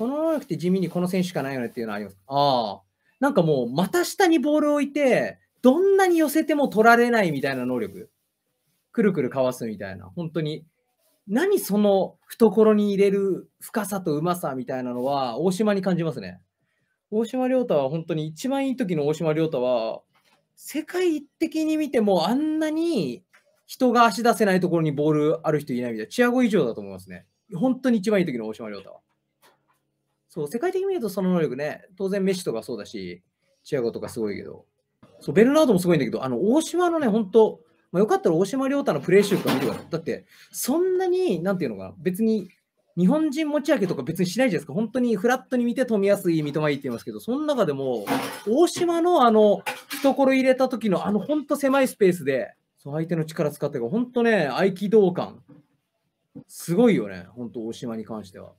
この能力って地味にこの選手しかないよねっていうのはありますああ。なんかもう、股下にボールを置いて、どんなに寄せても取られないみたいな能力。くるくるかわすみたいな。本当に。何その懐に入れる深さとうまさみたいなのは、大島に感じますね。大島亮太は本当に一番いい時の大島亮太は、世界的に見てもあんなに人が足出せないところにボールある人いないみたいな、チアゴ以上だと思いますね。本当に一番いい時の大島亮太は。そう、世界的に見るとその能力ね、当然メッシとかそうだし、チアゴとかすごいけど、そう、ベルナードもすごいんだけど、あの、大島のね、んと、まあ、よかったら大島亮太のプレー集とか見るわ。だだって、そんなに、なんていうのか、別に、日本人持ち上げとか別にしないじゃないですか。本当にフラットに見て富安い、三笘いいって言いますけど、その中でも、大島のあの、懐入れた時のあの、ほんと狭いスペースで、そう、相手の力使って、本当ね、合気道感、すごいよね、ほんと、大島に関しては。